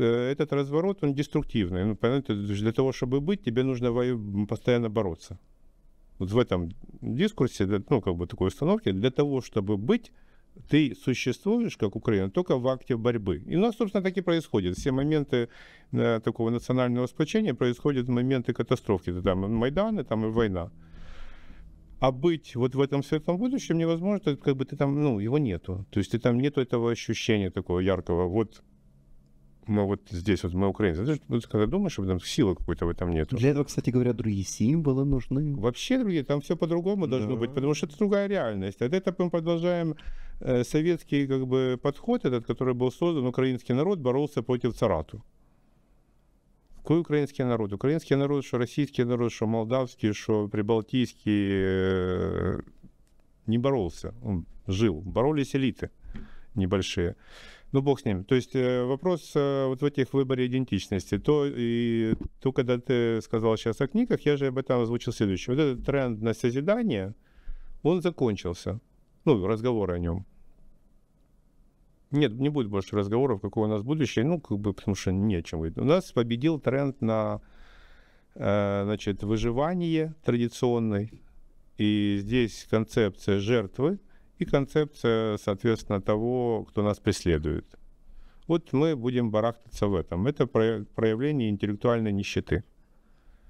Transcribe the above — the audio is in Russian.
Э, этот разворот, он деструктивный. Ну, понятно, для того, чтобы быть, тебе нужно постоянно бороться. Вот в этом дискурсе, ну, как бы такой установке, для того, чтобы быть, ты существуешь, как Украина, только в акте борьбы. И у нас, собственно, так и происходит. Все моменты э, такого национального сплочения происходят в моменты катастрофки, Это там Майданы, там и война. А быть вот в этом светлом будущем невозможно, как бы ты там, ну, его нету. То есть ты там нету этого ощущения такого яркого. Вот мы вот здесь, вот мы украинцы, ты когда думаешь об этом, силы какой-то в этом нету. Для этого, кстати говоря, другие символы нужны. Вообще другие, там все по-другому да. должно быть, потому что это другая реальность. От этого мы продолжаем э, советский как бы подход этот, который был создан, украинский народ боролся против царату. Какой украинский народ? Украинский народ, что российский народ, что молдавский, что прибалтийский, э, не боролся, он жил. Боролись элиты небольшие. Ну, бог с ним. То есть э, вопрос э, вот в этих выборе идентичности. То, и, то, когда ты сказал сейчас о книгах, я же об этом озвучил следующее. Вот этот тренд на созидание, он закончился. Ну, разговор о нем. Нет, не будет больше разговоров, какое у нас будущее, ну, как бы, потому что нечем. У нас победил тренд на э, значит, выживание традиционный, и здесь концепция жертвы, и концепция, соответственно, того, кто нас преследует. Вот мы будем барахтаться в этом. Это проявление интеллектуальной нищеты.